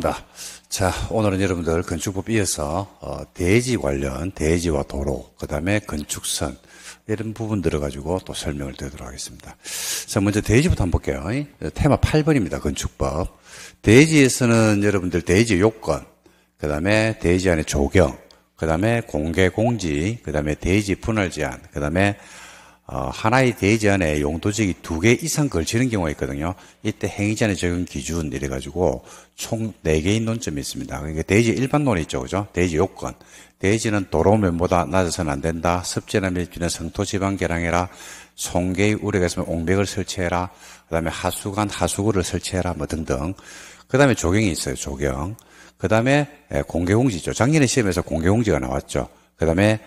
반갑습니다. 자, 오늘은 여러분들 건축법 이어서 어, 대지 관련 대지와 도로, 그다음에 건축선 이런 부분 들어가지고 또 설명을 드리도록 하겠습니다. 자, 먼저 대지부터 한번 볼게요. 테마 8번입니다. 건축법. 대지에서는 여러분들 대지 요건, 그다음에 대지 안의 조경, 그다음에 공개 공지, 그다음에 대지 분할 제한, 그다음에 어, 하나의 대전에 용도지역이 두 개 이상 걸치는 경우가 있거든요. 이때 행위제에 적용 기준 이래가지고 총 네 개의 논점이 있습니다. 그러니까 대지 일반론이 있죠. 그죠? 대지 요건. 대지는 도로면보다 낮아서는 안 된다. 습지나 밀집는 성토지방 계량해라 송계의 우려가 있으면 옹벽을 설치해라. 그 다음에 하수관, 하수구를 설치해라. 뭐 등등. 그 다음에 조경이 있어요. 조경. 그 다음에 공개공지죠 작년에 시험에서 공개공지가 나왔죠. 그 다음에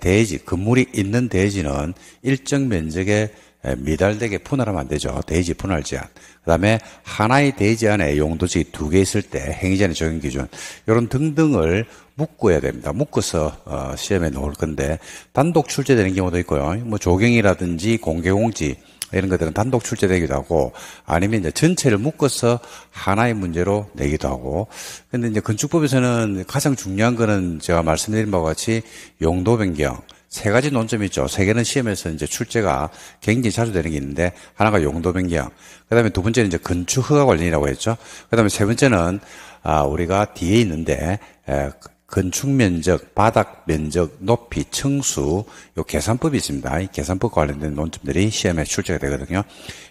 대지, 건물이 있는 대지는 일정 면적에 미달되게 분할하면 안 되죠. 대지 분할 제한. 그 다음에 하나의 대지 안에 용도지 두 개 있을 때 행위자의 적용 기준. 이런 등등을 묶어야 됩니다. 묶어서 어, 시험에 넣을 건데 단독 출제되는 경우도 있고요. 뭐 조경이라든지 공개공지 이런 것들은 단독 출제되기도 하고 아니면 이제 전체를 묶어서 하나의 문제로 내기도 하고 근데 이제 건축법에서는 가장 중요한 거는 제가 말씀드린 바와 같이 용도 변경 세 가지 논점이 있죠. 세 개는 시험에서 이제 출제가 굉장히 자주 되는 게 있는데 하나가 용도 변경, 그다음에 두 번째는 이제 건축 허가 관리라고 했죠. 그다음에 세 번째는 아 우리가 뒤에 있는데 에, 건축면적, 바닥면적, 높이, 층수 요 계산법이 있습니다. 계산법 관련된 논점들이 시험에 출제가 되거든요.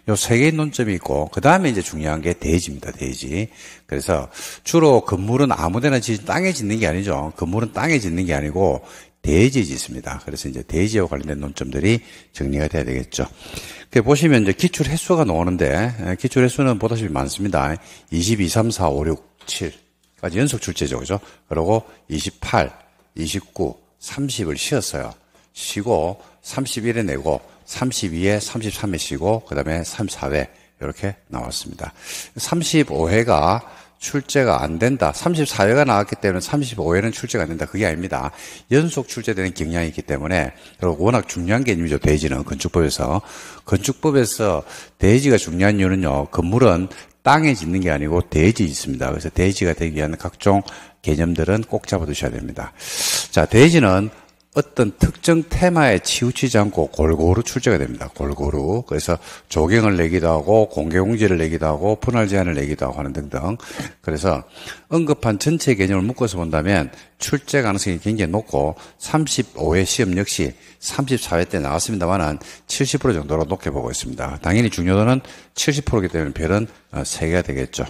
요 세 개의 논점이 있고 그 다음에 이제 중요한 게 대지입니다. 대지. 그래서 주로 건물은 아무데나 지 땅에 짓는 게 아니죠. 건물은 땅에 짓는 게 아니고 대지에 짓습니다. 그래서 이제 대지와 관련된 논점들이 정리가 돼야 되겠죠. 그 보시면 이제 기출 횟수가 나오는데 기출 횟수는 보다시피 많습니다. 22, 3, 4, 5, 6, 7. 까지 연속 출제죠. 그죠? 그리고 28, 29, 30을 쉬었어요. 쉬고 31에 내고 32에 33에 쉬고 그다음에 34회 이렇게 나왔습니다. 35회가 출제가 안 된다. 34회가 나왔기 때문에 35회는 출제가 안 된다. 그게 아닙니다. 연속 출제되는 경향이 있기 때문에 그리고 워낙 중요한 개념이죠. 대지는 건축법에서 건축법에서 대지가 중요한 이유는요. 건물은 땅에 짓는 게 아니고 대지에 짓습니다. 그래서 대지가 되기 위한 각종 개념들은 꼭 잡아두셔야 됩니다. 자, 대지는 어떤 특정 테마에 치우치지 않고 골고루 출제가 됩니다. 골고루. 그래서 조경을 내기도 하고 공개공지를 내기도 하고 분할 제한을 내기도 하고 하는 등등. 그래서 언급한 전체 개념을 묶어서 본다면 출제 가능성이 굉장히 높고 35회 시험 역시 34회 때 나왔습니다만은 70% 정도로 높게 보고 있습니다. 당연히 중요도는 70%이기 때문에 별은 3개가 어, 되겠죠.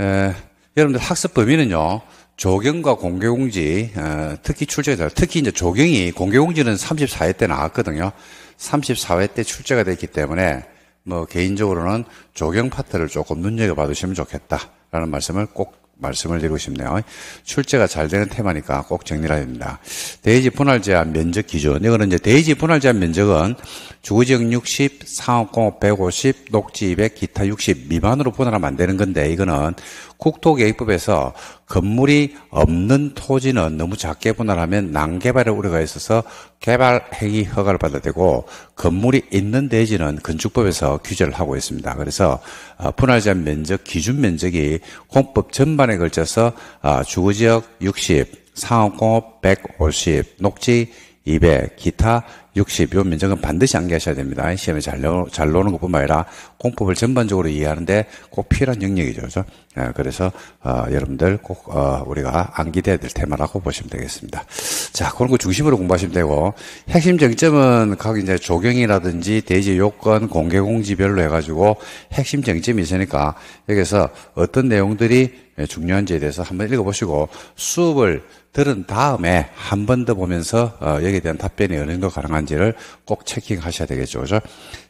에, 여러분들 학습 범위는요. 조경과 공개공지, 어, 특히 출제자, 특히 이제 조경이 공개공지는 34회 때 나왔거든요. 34회 때 출제가 됐기 때문에 뭐 개인적으로는 조경 파트를 조금 눈여겨봐두시면 좋겠다라는 말씀을 꼭 말씀을 드리고 싶네요. 출제가 잘 되는 테마니까 꼭 정리를 해야 됩니다. 대지 분할 제한 면적 기준. 이거는 이제 대지 분할 제한 면적은 주거지역 60, 상업공업 150, 녹지 200, 기타 60 미만으로 분할하면 안 되는 건데 이거는 국토계획법에서 건물이 없는 토지는 너무 작게 분할하면 난개발의 우려가 있어서 개발 행위 허가를 받아야 되고 건물이 있는 대지는 건축법에서 규제를 하고 있습니다. 그래서 어, 분할 제한 면적 기준 면적이 공법 전반에 걸쳐서 어, 주거지역 60, 상업공업 150, 녹지 200, 기타 60요 면적은 반드시 암기하셔야 됩니다. 시험에 잘, 나, 잘 나오는 것뿐만 아니라 공법을 전반적으로 이해하는데 꼭 필요한 영역이죠. 그죠 예, 그래서 어, 여러분들 꼭 어, 우리가 암기돼야 될 테마라고 보시면 되겠습니다. 자, 그런 거 중심으로 공부하시면 되고 핵심 쟁점은 각 이제 조경이라든지 대지 요건, 공개 공지별로 해가지고 핵심 쟁점이 있으니까 여기서 어떤 내용들이 중요한지에 대해서 한번 읽어보시고 수업을 들은 다음에 한 번 더 보면서 어, 여기에 대한 답변이 어느 정도 가능한지를 꼭 체킹하셔야 되겠죠. 그죠?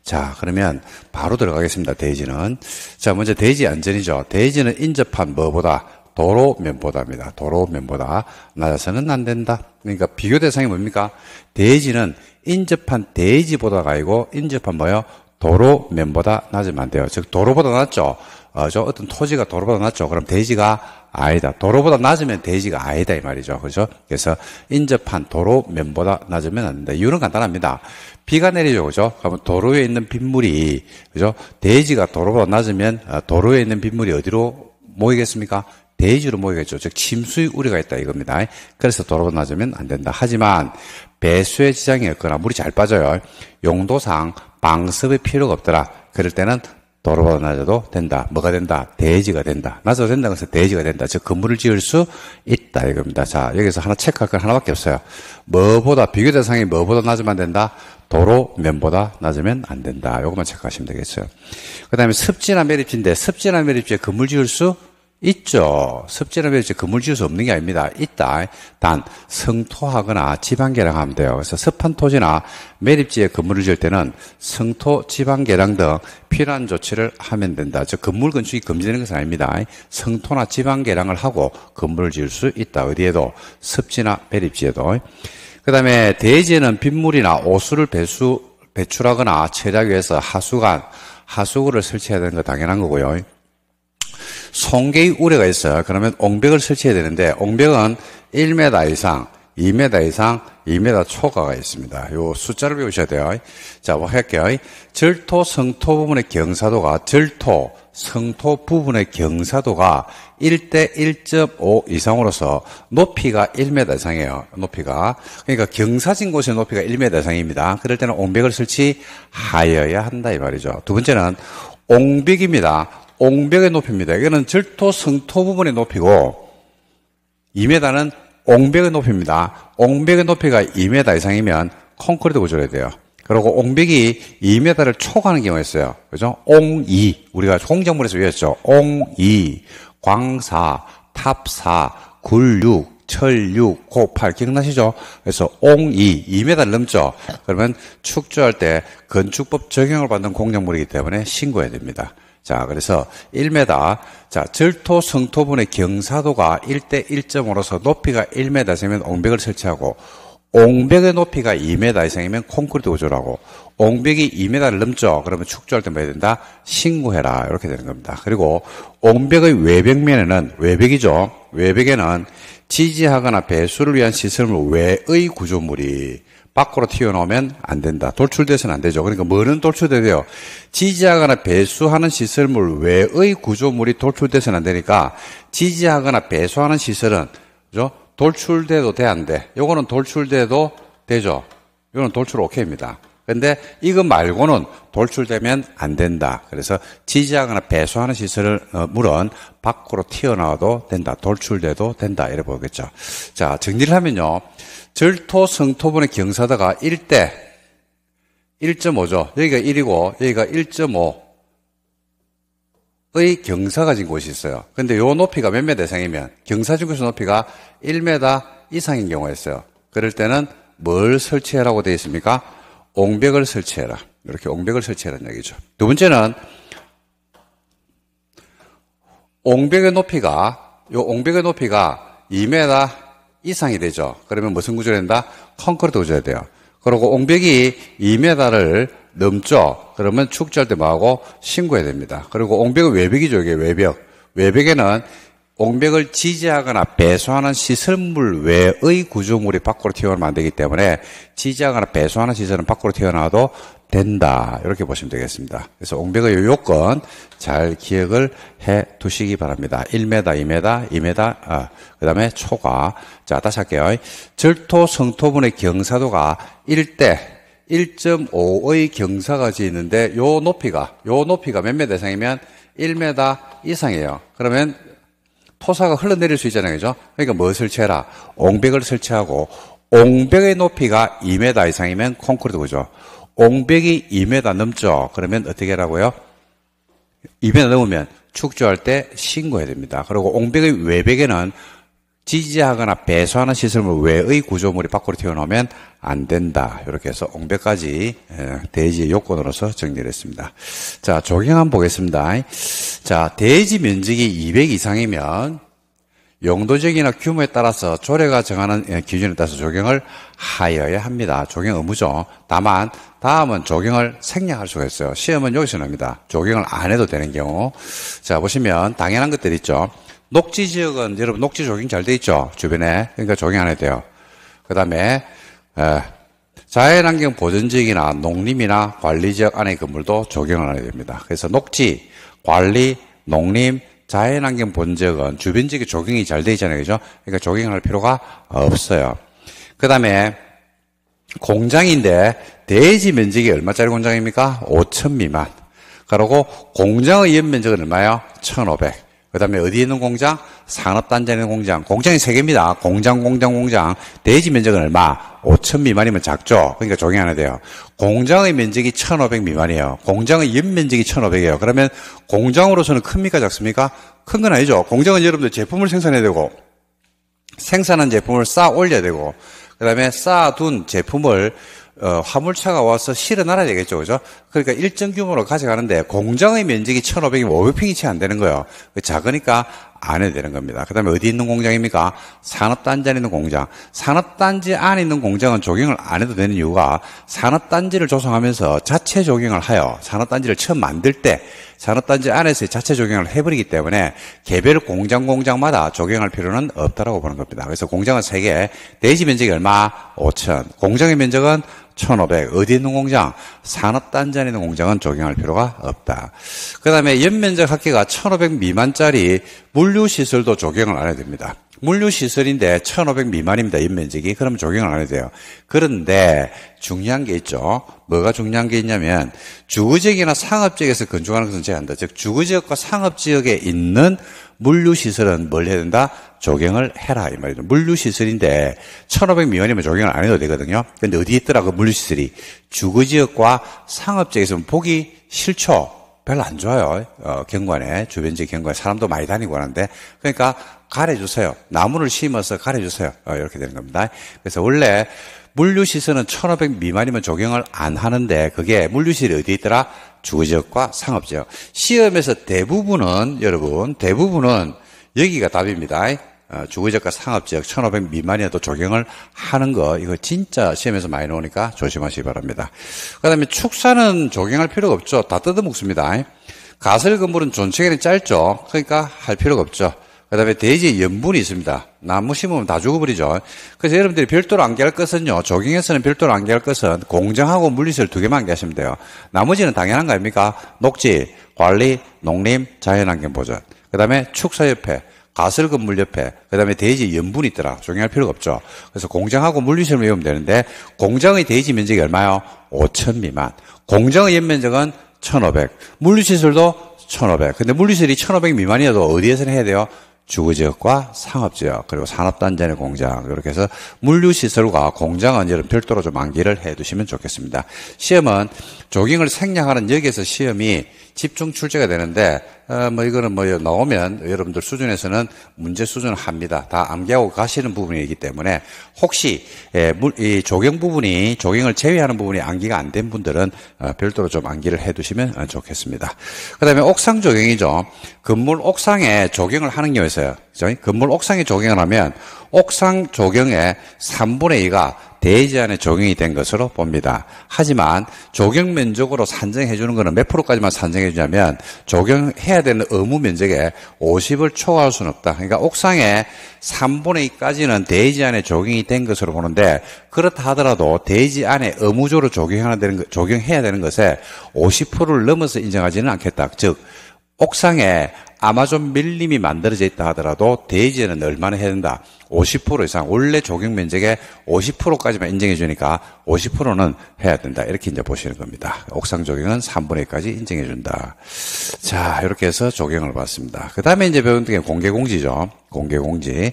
자, 그러면 바로 들어가겠습니다. 대지는. 자, 먼저 대지 안전이죠. 대지는 인접한 뭐보다 도로 면보다입니다. 도로 면보다 낮아서는 안 된다. 그러니까 비교 대상이 뭡니까? 대지는 인접한 대지보다가 아니고 인접한 뭐요? 도로 면보다 낮으면 안 돼요. 즉 도로보다 낮죠. 어, 저 어떤 토지가 도로보다 낮죠. 그럼 대지가 아니다. 도로보다 낮으면 대지가 아니다 이 말이죠. 그죠 그래서 인접한 도로면보다 낮으면 안 된다. 이유는 간단합니다. 비가 내리죠. 그죠 그러면 도로에 있는 빗물이 그죠대지가 도로보다 낮으면 어, 도로에 있는 빗물이 어디로 모이겠습니까? 대지로 모이겠죠. 즉 침수의 우려가 있다 이겁니다. 그래서 도로보다 낮으면 안 된다. 하지만 배수의 지장이 없거나 물이 잘 빠져요. 용도상 방습의 필요가 없더라. 그럴 때는 도로보다 낮아도 된다. 뭐가 된다? 대지가 된다. 낮아도 된다는 것은 대지가 된다. 즉, 건물을 지을 수 있다. 이겁니다. 자, 여기서 하나 체크할 건 하나밖에 없어요. 뭐보다, 비교 대상이 뭐보다 낮으면 된다? 도로면보다 낮으면 안 된다. 요것만 체크하시면 되겠어요. 그 다음에 습지나 매립지인데, 습지나 매립지에 건물 지을 수 있죠. 섭진업지 건물 지을 수 없는 게 아닙니다. 있다. 단, 성토하거나 지방계량 하면 돼요. 그래서 습한 토지나 매립지에 건물을 지을 때는 성토, 지방계량등 필요한 조치를 하면 된다. 즉, 건물 건축이 금지되는 것은 아닙니다. 성토나 지방계량을 하고 건물을 지을 수 있다. 어디에도 습지나 매립지에도. 그 다음에 대지에는 빗물이나 오수를 배수, 배출하거나 처리하기 위해서 하수관, 하수구를 설치해야 되는 거 당연한 거고요. 송개의 우려가 있어요. 그러면 옹벽을 설치해야 되는데 옹벽은 1m 이상, 2m 이상, 2m 초과가 있습니다. 요 숫자를 배우셔야 돼요. 자, 뭐 할게요. 절토 성토 부분의 경사도가 절토 성토 부분의 경사도가 1대 1.5 이상으로서 높이가 1m 이상이에요. 높이가. 그러니까 경사진 곳의 높이가 1m 이상입니다. 그럴 때는 옹벽을 설치하여야 한다 이 말이죠. 두 번째는 옹벽입니다. 옹벽의 높이입니다. 이거는 절토 성토 부분의 높이고 2m는 옹벽의 높이입니다. 옹벽의 높이가 2m 이상이면 콘크리트 구조를 해야 돼요. 그리고 옹벽이 2m를 초과하는 경우가 있어요. 그죠? 옹이 우리가 공정물에서 외웠죠. 옹이 광사, 탑사, 굴육, 철육, 고팔 기억나시죠? 그래서 옹이 2m 넘죠. 그러면 축조할 때 건축법 적용을 받는 공정물이기 때문에 신고해야 됩니다. 자, 그래서 1m. 자, 절토 성토분의 경사도가 1대 1.5로서 높이가 1m 이상이면 옹벽을 설치하고 옹벽의 높이가 2m 이상이면 콘크리트 구조라고 옹벽이 2m를 넘죠. 그러면 축조할 때 뭐 해야 된다? 신고해라. 이렇게 되는 겁니다. 그리고 옹벽의 외벽면에는 외벽이죠. 외벽에는 지지하거나 배수를 위한 시설물 외의 구조물이 밖으로 튀어나오면 안 된다. 돌출돼서는 안 되죠. 그러니까 뭐는 돌출돼요. 지지하거나 배수하는 시설물 외의 구조물이 돌출돼서는 안 되니까 지지하거나 배수하는 시설은 그죠? 돌출돼도 돼 안 돼. 요거는 돌출돼도 되죠. 요거는 돌출 오케이입니다. 근데 이거 말고는 돌출되면 안 된다. 그래서 지지하거나 배수하는 시설을 어, 물론 밖으로 튀어나와도 된다. 돌출돼도 된다. 이래 보겠죠. 자, 정리를 하면요. 절토 성토분의 경사다가 1대 1.5죠. 여기가 1이고 여기가 1.5의 경사가 진 곳이 있어요. 근데 요 높이가 몇 메다 이상이면 경사 진 곳의 높이가 1m 이상인 경우가 있어요. 그럴 때는 뭘 설치하라고 되어 있습니까? 옹벽을 설치해라. 이렇게 옹벽을 설치해라는 얘기죠. 두 번째는 옹벽의 높이가 이 옹벽의 높이가 2m 이상이 되죠. 그러면 무슨 구조를 된다? 콘크리트 구조가 돼요. 그리고 옹벽이 2m를 넘죠. 그러면 축제할 때 뭐하고 신고해야 됩니다. 그리고 옹벽은 외벽이죠. 이게 외벽. 외벽에는 옹벽을 지지하거나 배수하는 시설물 외의 구조물이 밖으로 튀어나오면 안 되기 때문에 지지하거나 배수하는 시설은 밖으로 튀어나와도 된다. 이렇게 보시면 되겠습니다. 그래서 옹벽의 요건 잘 기억을 해 두시기 바랍니다. 1m, 2m, 2m, 어, 그 다음에 초과. 자, 다시 할게요. 절토 성토분의 경사도가 1대 1.5의 경사가지 있는데 요 높이가, 요 높이가 몇 m 이상이면 1m 이상이에요. 그러면 토사가 흘러내릴 수 있잖아요. 그죠? 그러니까 뭘 설치해라? 옹벽을 설치하고 옹벽의 높이가 2m 이상이면 콘크리트 그죠? 옹벽이 2m 넘죠. 그러면 어떻게 하라고요? 2m 넘으면 축조할 때 신고해야 됩니다. 그리고 옹벽의 외벽에는 지지하거나 배수하는 시설물 외의 구조물이 밖으로 튀어나오면 안 된다. 이렇게 해서 옹벽까지 대지의 요건으로서 정리를 했습니다. 자, 조경 한번 보겠습니다. 자, 대지 면적이 200 이상이면 용도적이나 규모에 따라서 조례가 정하는 기준에 따라서 조경을 하여야 합니다. 조경 의무죠. 다만 다음은 조경을 생략할 수가 있어요. 시험은 여기서 나옵니다. 조경을 안 해도 되는 경우. 자, 보시면 당연한 것들 있죠. 녹지 지역은 여러분 녹지 조깅 잘돼 있죠 주변에 그러니까 조깅 안 해도 돼요. 그다음에 에, 자연환경 보전 지역이나 농림이나 관리 지역 안에 건물도 조경을 안 해야 됩니다. 그래서 녹지 관리 농림 자연환경 본지역은 주변 지역에 조경이 잘돼 있잖아요, 그죠? 그러니까 조경할 필요가 없어요. 그 다음에 공장인데 대지 면적이 얼마짜리 공장입니까? 5천 미만. 그러고 공장의 연 면적은 얼마요? 1,500. 그 다음에 어디 에 있는 공장? 산업단지에 있는 공장. 공장이 세 개입니다. 공장, 공장, 공장. 대지 면적은 얼마? 5천 미만이면 작죠. 그러니까 종이 하나 돼요. 공장의 면적이 1,500 미만이에요. 공장의 연면적이 1,500이에요. 그러면 공장으로서는 큽니까? 작습니까? 큰 건 아니죠. 공장은 여러분들 제품을 생산해야 되고, 생산한 제품을 쌓아 올려야 되고, 그 다음에 쌓아둔 제품을 어, 화물차가 와서 실어 놔야 되겠죠, 그죠? 그러니까 일정 규모로 가져가는데 공장의 면적이 1,500이면 500평이 채 안 되는 거예요. 그 작으니까 안 해도 되는 겁니다. 그 다음에 어디 있는 공장입니까? 산업단지 안에 있는 공장. 산업단지 안에 있는 공장은 조경을 안 해도 되는 이유가 산업단지를 조성하면서 자체 조경을 하여 산업단지를 처음 만들 때 산업단지 안에서 자체 조경을 해버리기 때문에 개별 공장 공장마다 조경할 필요는 없다라고 보는 겁니다. 그래서 공장은 3개 대지 면적이 얼마? 5천. 공장의 면적은 1500. 어디 있는 공장? 산업 단전에 있는 공장은 적용할 필요가 없다. 그 다음에 연면적 학계가 1500 미만짜리 물류시설도 적용을 안 해야 됩니다. 물류시설인데 1,500 미만입니다. 인면적이. 그럼 적용을 안 해도 돼요. 그런데 중요한 게 있죠. 뭐가 중요한 게 있냐면 주거지역이나 상업지역에서 건축하는 것은 제한다. 즉 주거지역과 상업지역에 있는 물류시설은 뭘 해야 된다? 조경을 해라 이 말이죠. 물류시설인데 1,500 미만이면 조경을안 해도 되거든요. 근데 어디 있더라 그 물류시설이 주거지역과 상업지역에서 보기 싫죠. 별로 안 좋아요. 어, 경관에 주변 지역 경관에 사람도 많이 다니고 하는데 그러니까 가려주세요. 나무를 심어서 가려주세요. 어, 이렇게 되는 겁니다. 그래서 원래 물류시설은 1500 미만이면 적용을 안 하는데 그게 물류시설이 어디 있더라? 주거지역과 상업지역. 시험에서 대부분은 여러분 대부분은 여기가 답입니다. 어, 주거지역과 상업지역 1500 미만이어도 적용을 하는 거 이거 진짜 시험에서 많이 나오니까 조심하시기 바랍니다. 그 다음에 축사는 적용할 필요가 없죠. 다 뜯어먹습니다. 가설 건물은 존치기는 짧죠. 그러니까 할 필요가 없죠. 그 다음에 돼지의 염분이 있습니다. 나무 심으면 다 죽어버리죠. 그래서 여러분들이 별도로 안개할 것은요, 조경에서는 별도로 안개할 것은 공장하고 물리설 두 개만 안개하시면 돼요. 나머지는 당연한 거 아닙니까? 녹지, 관리, 농림, 자연환경 보전. 그 다음에 축사협회, 가설건물협회, 그 다음에 돼지 염분이 있더라. 조경할 필요가 없죠. 그래서 공장하고 물리설 외우면 되는데, 공장의 돼지 면적이 얼마요? 5천 미만. 공장의 연면적은 1,500. 물리시설도 1,500. 근데 물리시설이 1,500 미만이어도 어디에서는 해야 돼요? 주거지역과 상업지역 그리고 산업단지의 공장 이렇게 해서 물류시설과 공장은 여러 별도로 좀 암기를 해두시면 좋겠습니다. 시험은 조깅을 생략하는 여기에서 시험이 집중 출제가 되는데 어, 뭐 이거는 뭐 나오면 여러분들 수준에서는 문제 수준을 합니다. 다 암기하고 가시는 부분이기 때문에 혹시 예, 이 조경 부분이 조경을 제외하는 부분이 암기가 안 된 분들은 어, 별도로 좀 암기를 해두시면 어, 좋겠습니다. 그다음에 옥상 조경이죠. 건물 옥상에 조경을 하는 경우에서요. 그죠? 건물 옥상에 조경을 하면 옥상 조경의 3분의 2가 대지안에 적용이 된 것으로 봅니다. 하지만 조경 면적으로 산정해 주는 것은 몇 프로까지만 산정해 주냐면 적용해야 되는 의무 면적의 50을 초과할 수는 없다. 그러니까 옥상에 3분의 2까지는 대지안에 적용이 된 것으로 보는데 그렇다 하더라도 대지안에 의무적으로 적용해야 되는, 적용해야 되는 것에 50%를 넘어서 인정하지는 않겠다. 즉 옥상에 아마존 밀림이 만들어져 있다 하더라도 대지에는 얼마나 해야 된다? 50% 이상, 원래 조경 면적의 50%까지만 인정해 주니까 50%는 해야 된다. 이렇게 이제 보시는 겁니다. 옥상 조경은 3분의 1까지 인정해 준다. 자, 이렇게 해서 조경을 봤습니다. 그 다음에 이제 배운 게 공개공지죠. 공개공지.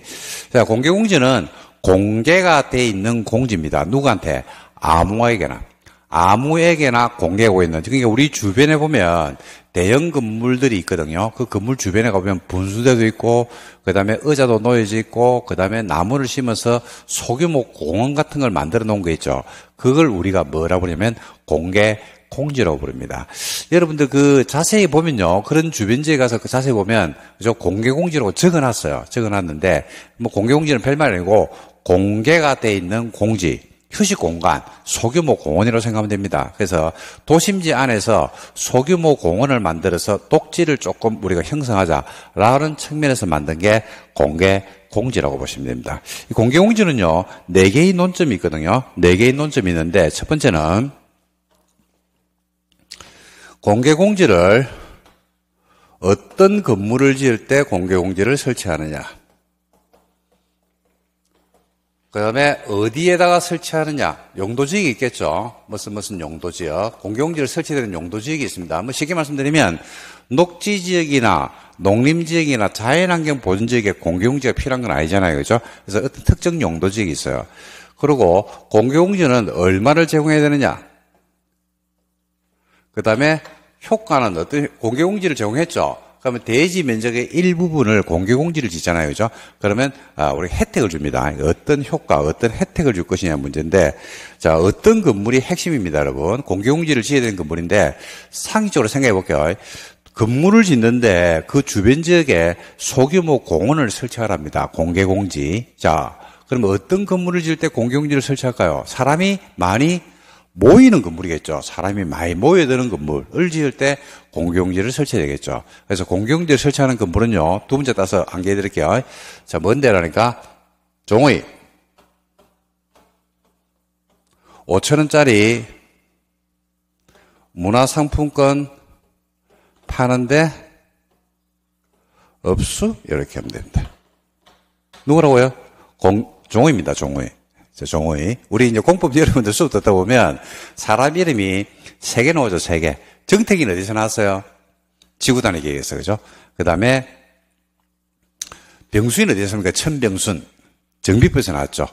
자, 공개공지는 공개가 돼 있는 공지입니다. 누구한테? 아무에게나. 아무에게나 공개하고 있는. 그러니까 우리 주변에 보면 대형 건물들이 있거든요. 그 건물 주변에 가보면 분수대도 있고, 그 다음에 의자도 놓여져 있고, 그 다음에 나무를 심어서 소규모 공원 같은 걸 만들어 놓은 거 있죠. 그걸 우리가 뭐라 부르냐면 공개 공지라고 부릅니다. 여러분들 그 자세히 보면요. 그런 주변지에 가서 그 자세히 보면 저 공개 공지라고 적어 놨어요. 적어 놨는데 뭐 공개 공지는 별말 아니고 공개가 돼 있는 공지. 휴식 공간, 소규모 공원이라고 생각하면 됩니다. 그래서 도심지 안에서 소규모 공원을 만들어서 독지를 조금 우리가 형성하자라는 측면에서 만든 게 공개 공지라고 보시면 됩니다. 이 공개 공지는요, 네 개의 논점이 있거든요. 네 개의 논점이 있는데 첫 번째는 공개 공지를 어떤 건물을 지을 때 공개 공지를 설치하느냐. 그 다음에 어디에다가 설치하느냐 용도지역이 있겠죠 무슨 무슨 용도지역 공공지를 설치되는 용도지역이 있습니다 뭐 쉽게 말씀드리면 녹지지역이나 농림지역이나 자연환경 보존지역에 공공지가 필요한 건 아니잖아요 그죠 렇 그래서 어떤 특정 용도지역이 있어요 그리고 공공지는 얼마를 제공해야 되느냐 그 다음에 효과는 어떤 공개공지를 제공했죠. 그러면 대지 면적의 일부분을 공개공지를 짓잖아요. 그죠? 그러면, 아, 우리 혜택을 줍니다. 어떤 효과, 어떤 혜택을 줄 것이냐 문제인데, 자, 어떤 건물이 핵심입니다, 여러분. 공개공지를 지어야 되는 건물인데, 상식적으로 생각해 볼게요. 건물을 짓는데 그 주변 지역에 소규모 공원을 설치하랍니다. 공개공지. 자, 그럼 어떤 건물을 지을 때 공개공지를 설치할까요? 사람이 많이 모이는 건물이겠죠. 사람이 많이 모여드는 건물을 지을 때 공경지를 설치해야 되겠죠. 그래서 공경지를 설치하는 건물은요. 두 문제 따서 안개 드릴게요. 자, 뭔데라니까 종이 5천원짜리 문화상품권 파는데 업수 이렇게 하면 됩니다. 누구라고요? 공, 종호입니다. 종호이. 종호이 우리 이제 공법 여러분들 수업 듣다 보면 사람 이름이 세 개 나오죠, 세 개. 정택이는 어디서 나왔어요? 지구단에 계획에서, 그죠? 그 다음에 병수인 어디서 나니까 천병순. 정비법에서 나왔죠.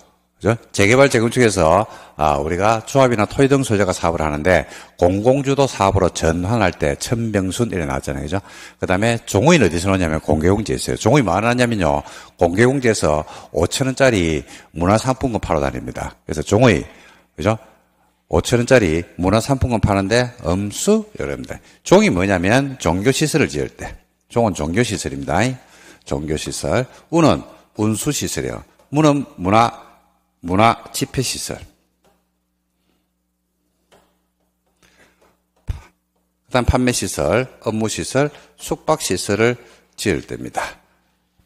그죠? 재개발, 재건축에서 아, 우리가 조합이나 토지 등 소재가 사업을 하는데 공공주도 사업으로 전환할 때 천명순 이 일어났잖아요. 그죠? 그 다음에 종의는 어디서 나오냐면 공개공지에있어요 종의 뭐 하냐면요. 공개공지에서 5천원짜리 문화상품권 팔러 다닙니다. 그래서 종의, 그죠? 5천원짜리 문화상품권 파는데 음수? 여러분들. 종이 뭐냐면 종교시설을 지을 때. 종은 종교시설입니다. 종교시설. 운은 운수시설이에요. 문은 문화 문화 집회시설. 그다음 판매시설, 업무시설, 숙박시설을 지을 때입니다.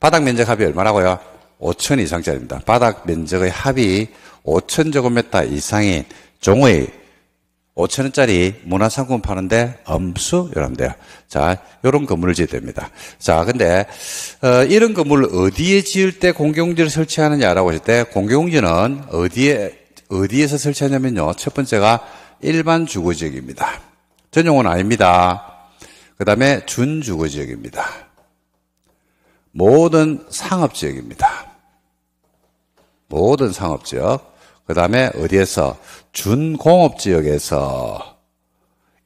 바닥 면적 합이 얼마라고요? 5천 이상짜리입니다. 바닥 면적의 합이 5천 제곱미터 이상인 종의 5천 원짜리 문화상품 파는데 엄수 이런데요. 자, 요런 건물을 지어야 됩니다. 자, 근데 어, 이런 건물을 어디에 지을 때 공공지를 설치하느냐라고 했을 때 공공지는 어디에 어디에서 설치하냐면요. 첫 번째가 일반 주거 지역입니다. 전용은 아닙니다. 그다음에 준주거 지역입니다. 모든 상업 지역입니다. 모든 상업 지역. 그 다음에 어디에서? 준공업지역에서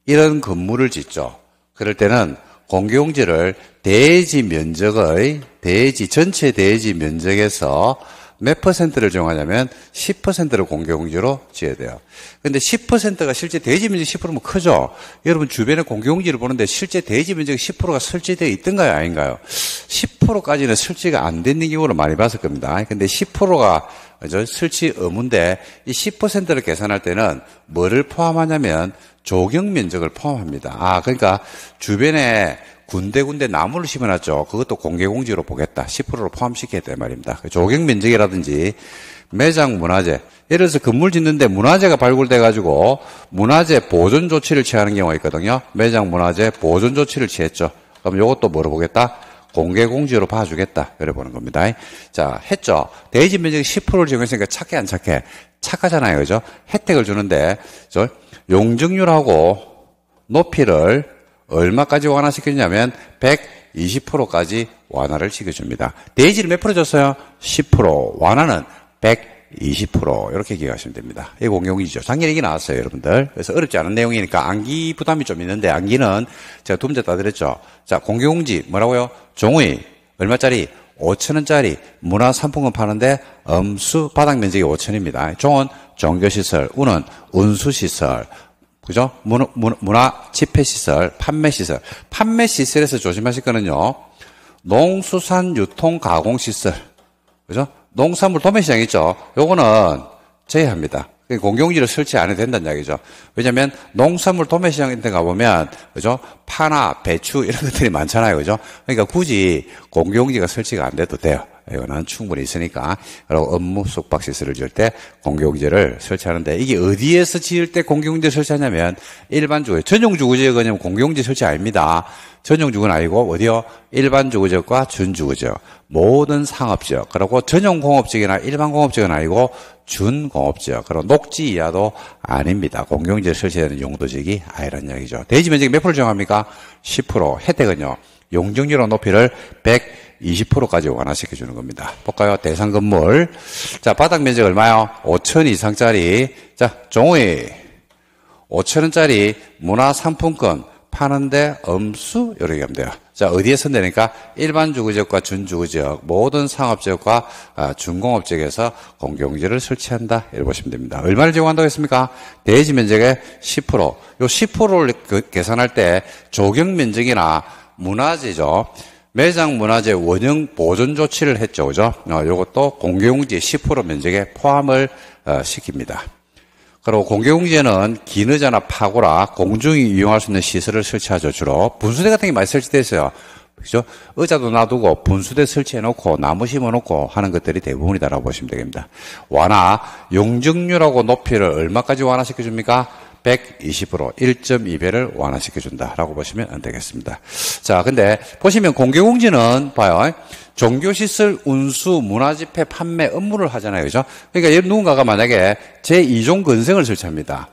이런 건물을 짓죠. 그럴 때는 공기용지를 대지 면적의, 대지, 전체 대지 면적에서 몇 퍼센트를 정하냐면 10%를 공기용지로 지어야 돼요. 근데 10%가 실제 대지 면적 10%면 크죠? 여러분 주변에 공기용지를 보는데 실제 대지 면적 이 10%가 설치되어 있던가요? 아닌가요? 10%까지는 설치가 안 되는 경우를 많이 봤을 겁니다. 근데 10%가 그죠? 설치 의무인데 이 10%를 계산할 때는 뭐를 포함하냐면 조경 면적을 포함합니다. 아, 그러니까 주변에 군데군데 나무를 심어놨죠. 그것도 공개공지로 보겠다. 10%를 포함시켜야 돼 말입니다. 그 조경 면적이라든지 매장 문화재. 예를 들어서 건물 짓는데 문화재가 발굴돼가지고 문화재 보존 조치를 취하는 경우가 있거든요. 매장 문화재 보존 조치를 취했죠. 그럼 이것도 물어보겠다. 공개공지로 봐주겠다. 이래 보는 겁니다. 자, 했죠? 대지 면적이 10%를 적용했으니까 착해, 안 착해? 착하잖아요. 그죠? 혜택을 주는데, 저 용적률하고 높이를 얼마까지 완화시키냐면 120%까지 완화를 시켜줍니다. 대지를 몇 프로 줬어요? 10%. 완화는 100 20% 이렇게 기억하시면 됩니다. 이 공용이죠. 작년 얘기 나왔어요, 여러분들. 그래서 어렵지 않은 내용이니까 안기 부담이 좀 있는데 안기는 제가 두 문제 따드렸죠. 자, 공용지 뭐라고요? 종이 얼마짜리? 5천원짜리 문화상품권 파는데 음수 바닥 면적이 5천입니다. 종은 종교시설, 우는 운수시설, 그죠? 문화, 문화 집회시설, 판매시설. 판매시설에서 조심하실 거는요, 농수산 유통 가공시설, 그죠? 농산물 도매시장 있죠. 요거는 제외합니다. 공용지를 설치 안 해도 된다는 이야기죠. 왜냐면 농산물 도매시장 인데 가보면, 그죠? 파나 배추 이런 것들이 많잖아요. 그죠? 그러니까 굳이 공용지가 설치가 안 돼도 돼요. 이거는 충분히 있으니까. 그리고 업무 숙박 시설을 지을 때 공공기제를 설치하는데 이게 어디에서 지을 때 공공기제 설치하냐면 일반 주거 전용 주거지역은 뭐냐면 공공기제 설치 아닙니다. 전용 주거는 아니고 어디요? 일반 주거지역과 준 주거지역, 모든 상업지역, 그리고 전용 공업지역이나 일반 공업지역은 아니고 준 공업지역, 그리고 녹지 이하도 아닙니다. 공공기제 설치하는 용도지역이 아니란 얘기죠 대지 면적이 몇 프로 정합니까? 10% 혜택은요. 용적률의 높이를 100 20%까지 완화시켜 주는 겁니다. 볼까요? 대상 건물. 자, 바닥 면적 얼마요? 5천 이상짜리. 자, 종이. 5천 원짜리 문화상품권 파는데 엄수 이렇게 하면 돼요. 자, 어디에 서내니까 일반 주거지역과 준주거지역 모든 상업지역과 준공업지역에서 아, 공경지를 설치한다. 이렇게 보시면 됩니다. 얼마를 제공한다고 했습니까? 대지 면적의 10%. 요 10%를 그, 계산할 때 조경 면적이나 문화재죠. 매장 문화재 원형 보존 조치를 했죠. 그죠? 이것도 어, 공개공지10% 면적에 포함을 어, 시킵니다. 그리고 공개공제는 기느자나 파고라 공중이 이용할 수 있는 시설을 설치하죠 주로 분수대 같은 게 많이 설치돼 있어요 그죠 의자도 놔두고 분수대 설치해 놓고 나무 심어 놓고 하는 것들이 대부분이다라고 보시면 되겠습니다 완화 용적률하고 높이를 얼마까지 완화시켜 줍니까 120으로 1.2배를 완화시켜 준다라고 보시면 안 되겠습니다. 자, 근데 보시면 공개공지는 봐요. 종교시설 운수 문화집회 판매 업무를 하잖아요. 그죠? 그러니까 누군가가 만약에 제2종 근생을 설치합니다.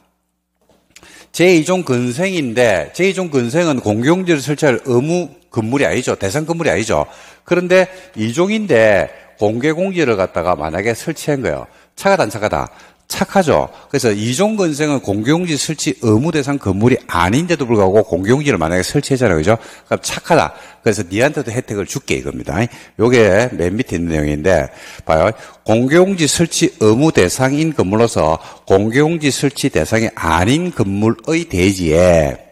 제2종 근생인데 제2종 근생은 공개공지를 설치할 의무 건물이 아니죠. 대상 건물이 아니죠. 그런데 2종인데 공개공지를 갖다가 만약에 설치한 거예요. 차가다 안 차가다. 착하죠. 그래서 이종 건생은 공공지 설치 의무 대상 건물이 아닌데도 불구하고 공공지를 만약에 설치했잖아요. 그죠? 그럼 착하다. 그래서 니한테도 혜택을 줄게 이겁니다. 요게 맨 밑에 있는 내용인데 봐요. 공공지 설치 의무 대상인 건물로서 공공지 설치 대상이 아닌 건물의 대지에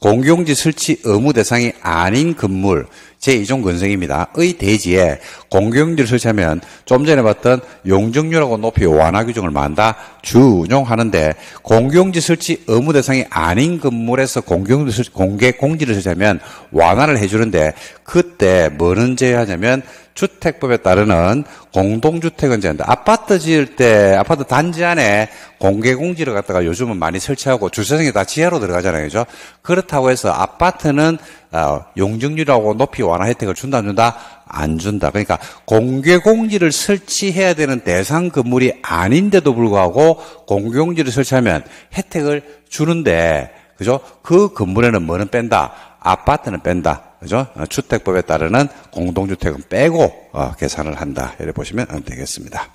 공용지 설치 의무 대상이 아닌 건물 제2종 건설입니다. 의 대지에 공용지를 설치하면 좀 전에 봤던 용적률하고 높이 완화 규정을 만다 준용하는데 공용지 설치 의무 대상이 아닌 건물에서 공용지 설치, 공개 공지를 설치하면 완화를 해주는데 그때 뭐는 제외하냐면 주택법에 따르는 공동주택은 제한다. 아파트 지을 때 아파트 단지 안에 공개공지를 갖다가 요즘은 많이 설치하고 주차장이 다 지하로 들어가잖아요. 그죠? 그렇다고 해서 아파트는 어, 용적률하고 높이 완화 혜택을 준다 안 준다? 안 준다. 그러니까 공개공지를 설치해야 되는 대상 건물이 아닌데도 불구하고 공개공지를 설치하면 혜택을 주는데 그죠? 그 건물에는 뭐는 뺀다? 아파트는 뺀다. 그죠? 어, 주택법에 따르는 공동주택은 빼고 어, 계산을 한다. 이래 보시면 되겠습니다.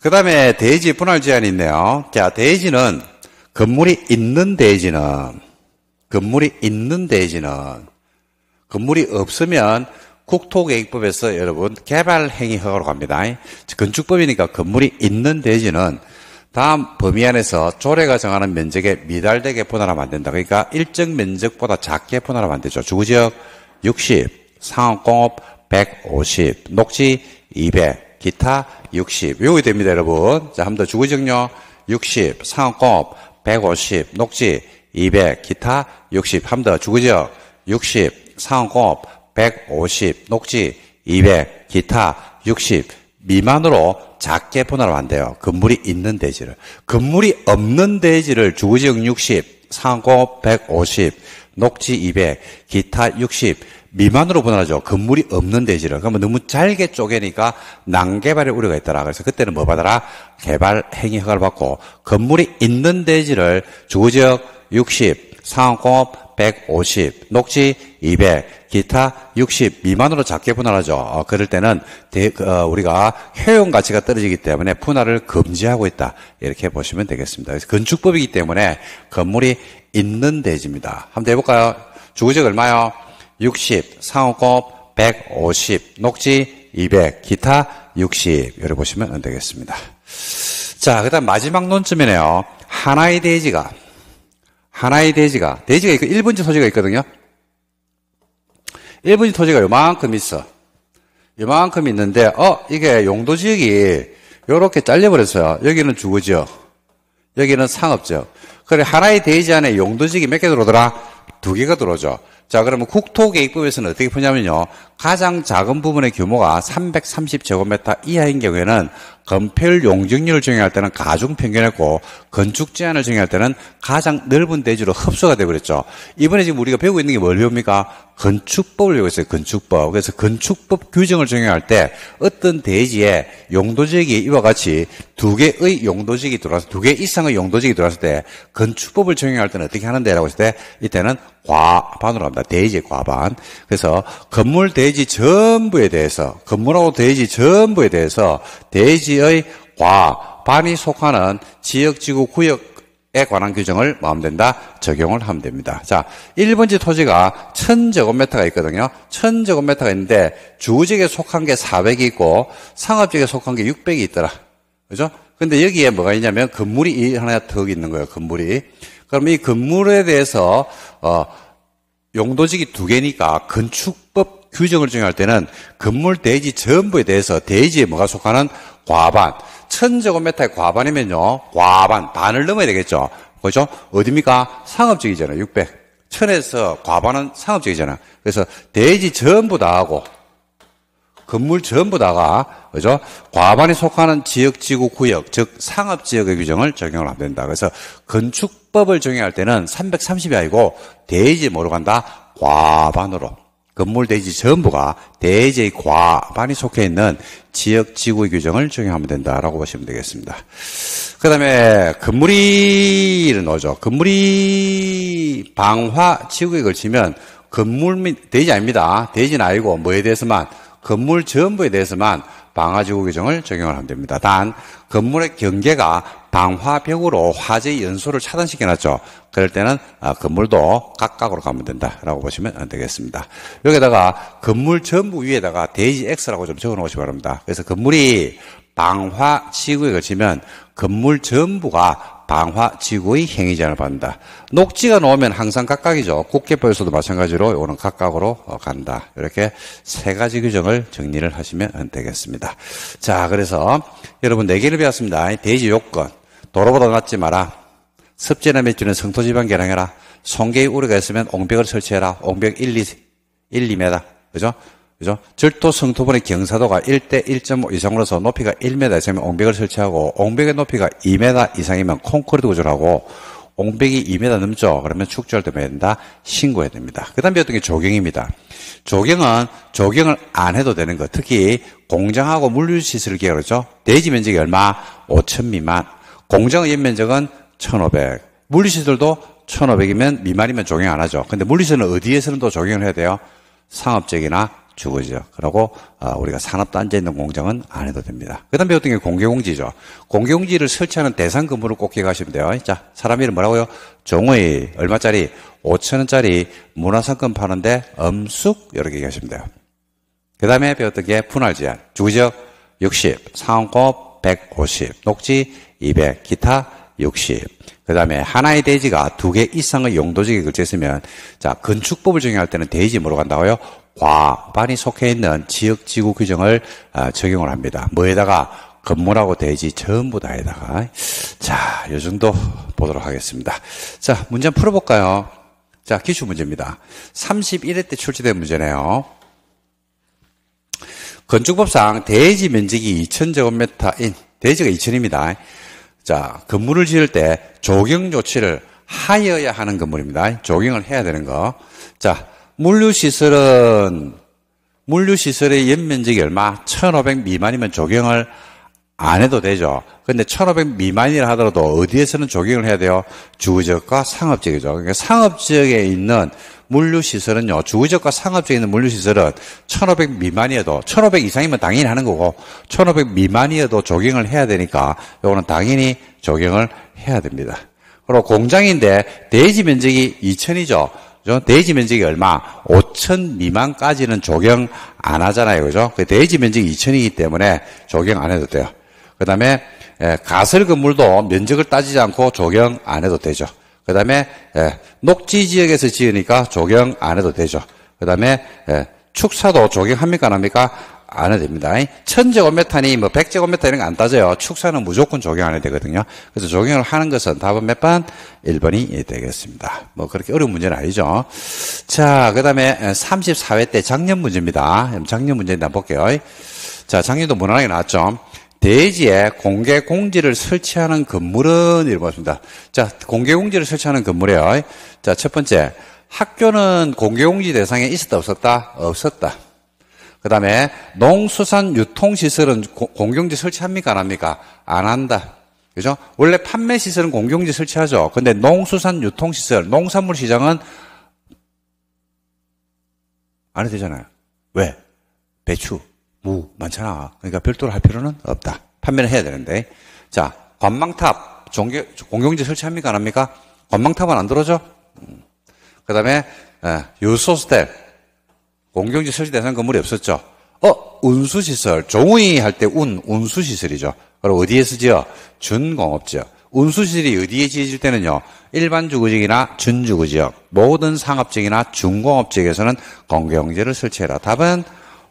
그 다음에 대지 분할 제한이 있네요. 자, 대지는 건물이 있는 대지는 건물이 있는 대지는 건물이 없으면 국토계획법에서 여러분 개발행위 허가로 갑니다. 건축법이니까 건물이 있는 대지는 다음 범위 안에서 조례가 정하는 면적에 미달되게 분할하면 안 된다. 그러니까 일정 면적보다 작게 분할하면 안 되죠. 주구지역 60, 상업공업 150, 녹지 200, 기타 60. 요기 됩니다, 여러분. 자, 한번 더 주구지역요 60, 상업공업 150, 녹지 200, 기타 60. 한 번 더 주구지역 60, 상업공업 150, 녹지 200, 기타 60. 미만으로 작게 분할하면 돼요. 건물이 있는 대지를. 건물이 없는 대지를 주구지역 60, 상고 150, 녹지 200, 기타 60 미만으로 분할하죠. 건물이 없는 대지를. 그러면 너무 잘게 쪼개니까 난개발의 우려가 있더라. 그래서 그때는 뭐 받아라? 개발 행위 허가를 받고 건물이 있는 대지를 주구지역 60, 상업공업 150, 녹지 200, 기타 60 미만으로 작게 분할하죠. 어, 그럴 때는 대, 그, 어, 우리가 효용 가치가 떨어지기 때문에 분할을 금지하고 있다. 이렇게 보시면 되겠습니다. 그래서 건축법이기 때문에 건물이 있는 대지입니다. 한번 해볼까요? 주거지 얼마요? 60, 상호급 150, 녹지 200, 기타 60. 열어 보시면 되겠습니다. 자, 그 다음 마지막 논점이네요. 하나의 대지가 하나의 돼지가, 돼지가 있고 1분지 소지가 있거든요. 1분지 토지가 요만큼 있어. 요만큼 있는데, 어, 이게 용도 지역이 요렇게 잘려버렸어요. 여기는 주거지역, 여기는 상업지역. 그래, 하나의 돼지 안에 용도 지역이 몇 개 들어오더라? 두 개가 들어오죠. 자, 그러면 국토계획법에서는 어떻게 푸냐면요. 가장 작은 부분의 규모가 330제곱미터 이하인 경우에는 건폐율 용적률을 정의할 때는 가중 평균했고 건축 제한을 정의할 때는 가장 넓은 대지로 흡수가 되버렸죠. 이번에 지금 우리가 배우고 있는 게뭘 배웁니까? 건축법을 배우고 있어요. 건축법. 그래서 건축법 규정을 정의할 때 어떤 대지에 용도지역이 이와 같이 두 개의 용도지역이 들어와서 두 개 이상의 용도지역이 들어왔을 때 건축법을 정의할 때는 어떻게 하는데라고 했을 때 이때는 과반으로 합니다. 대지 의 과반. 그래서 건물 대지 전부에 대해서 건물하고 대지 전부에 대해서 대지 지역의 과, 반이 속하는 지역지구 구역에 관한 규정을 마음된다 적용을 하면 됩니다. 자, 1번지 토지가 1000제곱미터가 있거든요. 1000제곱미터가 있는데 주지역에 속한 게 400이 있고 상업지역에 속한 게 600이 있더라. 그죠? 근데 여기에 뭐가 있냐면 건물이 하나 더 있는 거예요. 건물이. 그럼 이 건물에 대해서 어, 용도직이 두 개니까 건축법 규정을 정할 때는 건물 대지 전부에 대해서 대지에 뭐가 속하는 과반. 천제곱미터의 과반이면요. 과반, 반을 넘어야 되겠죠. 그죠? 어디입니까 상업적이잖아요. 600. 천에서 과반은 상업적이잖아요. 그래서 대지 전부 다 하고, 건물 전부 다가, 그죠? 과반에 속하는 지역, 지구, 구역, 즉 상업 지역의 규정을 적용을 안 된다. 그래서 건축법을 적용할 때는 330이 아니고 대지 모르 간다? 과반으로. 건물 대지 전부가 대지의 과반이 속해 있는 지역 지구의 규정을 적용하면 된다라고 보시면 되겠습니다. 그 다음에 건물이는 오죠. 건물이 방화 지구에 걸치면 건물 및 대지 아닙니다. 대지는 아니고 뭐에 대해서만 건물 전부에 대해서만 방화지구 규정을 적용을 하면 됩니다. 단 건물의 경계가 방화벽으로 화재 연소를 차단시켜 놨죠. 그럴 때는 아, 건물도 각각으로 가면 된다라고 보시면 되겠습니다. 여기다가 건물 전부 위에다가 데이지 X라고 좀 적어 놓으시기 바랍니다. 그래서 건물이 방화 지구에 걸치면 건물 전부가 방화 지구의 행위 제한을 받는다. 녹지가 놓으면 항상 각각이죠. 국계법에서도 마찬가지로 이거는 각각으로 어, 간다. 이렇게 세 가지 규정을 정리를 하시면 되겠습니다. 자, 그래서 여러분 네 개를 배웠습니다. 대지 요건, 도로보다 낫지 마라. 습진에 맺주는 성토지방 개량해라. 송계의 우려가 있으면 옹벽을 설치해라. 옹벽 1, 2, 1, 2m. 그죠? 그죠? 절도 성토분의 경사도가 1대 1.5 이상으로서 높이가 1m 이상이면 옹벽을 설치하고, 옹벽의 높이가 2m 이상이면 콘크리트 구조라고, 옹벽이 2m 넘죠? 그러면 축조할 때 된다? 신고해야 됩니다. 그 다음 에 어떤 게 조경입니다. 조경은 조경을 안 해도 되는 거. 특히 공장하고 물류시설을 계획하죠. 대지 면적이 얼마? 5천 미만 공정의 연면적은 1500. 물리시설도 1500이면 미만이면 종용안 하죠. 근데 물리시설은 어디에서는 또 적용을 해야 돼요? 상업적이나 주거지요. 그리고 어, 우리가 산업단지에 있는 공정은 안 해도 됩니다. 그 다음 배웠던 게 공개공지죠. 공개공지를 설치하는 대상 근무를 꼭 기억하시면 돼요. 자, 사람 이름 뭐라고요? 종의 얼마짜리? 5천원짜리 문화상권 파는데 엄숙 이렇게 얘기하시면 돼요. 그 다음에 배웠던 게 분할 제한. 주거지역 60, 상업 150, 녹지 200, 기타 60. 그 다음에 하나의 대지가 두 개 이상의 용도지에 걸쳐있으면, 자, 건축법을 정의할 때는 대지 뭐로 간다고요? 과반이 속해 있는 지역 지구 규정을 어, 적용을 합니다. 뭐에다가? 건물하고 대지 전부 다에다가. 자, 요 정도 보도록 하겠습니다. 자, 문제 한번 풀어볼까요? 자, 기출 문제입니다. 31회 때 출제된 문제네요. 건축법상 대지 면적이 2,000제곱미터인, 대지가 2,000입니다. 자, 건물을 지을 때 조경 조치를 하여야 하는 건물입니다. 조경을 해야 되는 거. 자, 물류시설은 물류시설의 연면적이 얼마? 1500 미만이면 조경을 안 해도 되죠. 근데 1,500 미만이라 하더라도 어디에서는 조경을 해야 돼요? 주거지역과 상업지역이죠. 그러니까 상업지역에 있는 물류시설은요, 주거지역과 상업지역에 있는 물류시설은 1,500 미만이어도, 1,500 이상이면 당연히 하는 거고, 1,500 미만이어도 조경을 해야 되니까, 요거는 당연히 조경을 해야 됩니다. 그리고 공장인데, 대지 면적이 2,000이죠. 대지 면적이 얼마? 5천 미만까지는 조경 안 하잖아요. 그죠? 그 대지 면적이 2천이기 때문에 조경 안 해도 돼요. 그 다음에 가설 건물도 면적을 따지지 않고 조경 안 해도 되죠. 그 다음에 녹지 지역에서 지으니까 조경 안 해도 되죠. 그 다음에 축사도 조경합니까 안 합니까? 안 해도 됩니다. 천제곱미터니 뭐 백제곱미터 이런 거 안 따져요. 축사는 무조건 조경 안해도 되거든요. 그래서 조경을 하는 것은 답은 몇 번? 1번이 되겠습니다. 뭐 그렇게 어려운 문제는 아니죠. 자, 그 다음에 34회 때 작년 문제입니다. 작년 문제 일단 볼게요. 자, 작년도 무난하게 나왔죠. 대지에 공개 공지를 설치하는 건물은 이루어집니다. 자, 공개 공지를 설치하는 건물이에요. 자, 첫 번째. 학교는 공개 공지 대상에 있었다, 없었다? 없었다. 그 다음에 농수산 유통시설은 공공지 설치합니까? 안 합니까? 안 한다. 그죠? 원래 판매시설은 공공지 설치하죠. 근데 농수산 유통시설, 농산물 시장은 안 해도 되잖아요. 왜? 배추. 무 많잖아. 그러니까 별도로 할 필요는 없다. 판매를 해야 되는데. 자, 관망탑 종교, 공경지 설치합니까? 안 합니까? 관망탑은 안 들어죠? 오그 음. 다음에 유소스텝 공경지 설치대상 건물이 없었죠. 어, 운수시설. 종이할 때 운, 운수시설이죠. 그럼 어디에서 지어? 준공업지역. 운수시설이 어디에 지어질 때는요, 일반 주거지역이나 준주거지역, 모든 상업지역이나 중공업지역에서는 공경제를 설치해라. 답은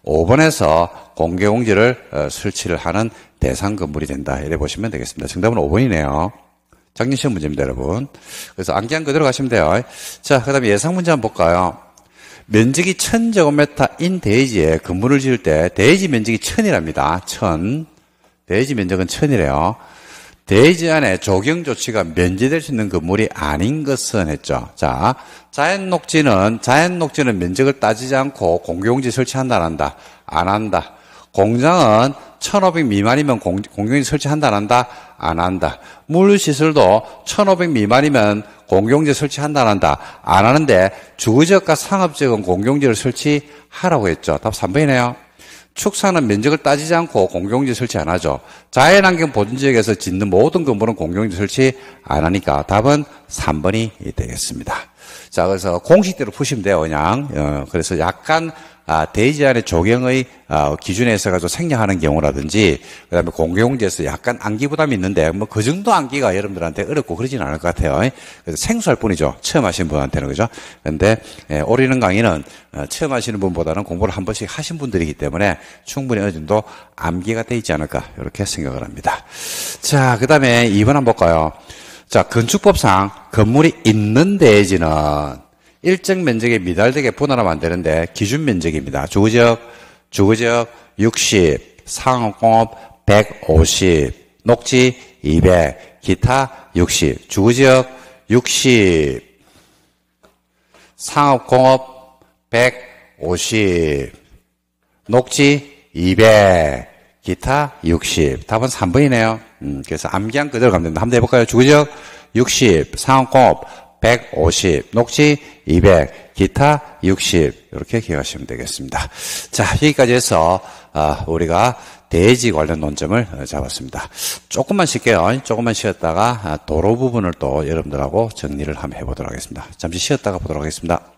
5번에서 공개공지를 어, 설치를 하는 대상 건물이 된다. 이래 보시면 되겠습니다. 정답은 5번이네요. 작년 시험 문제입니다, 여러분. 그래서 암기한 그대로 가시면 돼요. 자, 그 다음에 예상 문제 한번 볼까요? 면적이 1000제곱미터인 대지에 건물을 지을 때 대지 면적이 1000이랍니다. 1000. 대지 면적은 1000이래요. 대지 안에 조경 조치가 면제될 수 있는 건물이 아닌 것은 했죠. 자, 자연 녹지는 자연 녹지는 면적을 따지지 않고 공공지 설치한다 안 한다 안 한다. 공장은 1,500 미만이면 공, 공용지 설치한다 안 한다 안 한다. 물 시설도 1,500 미만이면 공용지 설치한다 안 한다 안 하는데 주거지역과 상업지역은 공용지를 설치하라고 했죠. 답 3번이네요. 축사는 면적을 따지지 않고 공공지 설치 안 하죠. 자연환경 보존지역에서 짓는 모든 건물은 공공지 설치 안 하니까 답은 3번이 되겠습니다. 자, 그래서 공식대로 푸시면 돼요, 그냥. 어, 그래서 약간 아, 대지안의 조경의 아, 기준에 있어가지고 생략하는 경우라든지, 그 다음에 공공재에서 개 약간 안기 부담이 있는데, 뭐 그 정도 안기가 여러분들한테 어렵고 그러진 않을 것 같아요. 예? 그래서 생소할 뿐이죠. 처음 하신 분한테는, 그죠? 그런데 예, 오리는 강의는 어, 처음 하시는 분보다는 공부를 한 번씩 하신 분들이기 때문에 충분히 어느 정도 암기가 돼 있지 않을까, 이렇게 생각을 합니다. 자, 그 다음에 2번 한번 볼까요? 자, 건축법상 건물이 있는 대지는 일정 면적에 미달되게 분할하면 안 되는데 기준 면적입니다. 주거지역, 주거지역 60, 상업공업 150, 녹지 200, 기타 60, 주거지역 60, 상업공업 150, 녹지 200, 기타 60. 답은 3번이네요. 음, 그래서 암기한 그대로 가면 됩니다. 한번 해볼까요? 주거지역 60, 상업공업 150, 녹지 200, 기타 60 이렇게 기억하시면 되겠습니다. 자 여기까지 해서 아, 우리가 대지 관련 논점을 잡았습니다. 조금만 쉴게요. 조금만 쉬었다가 아, 도로 부분을 또 여러분들하고 정리를 한번 해보도록 하겠습니다. 잠시 쉬었다가 보도록 하겠습니다.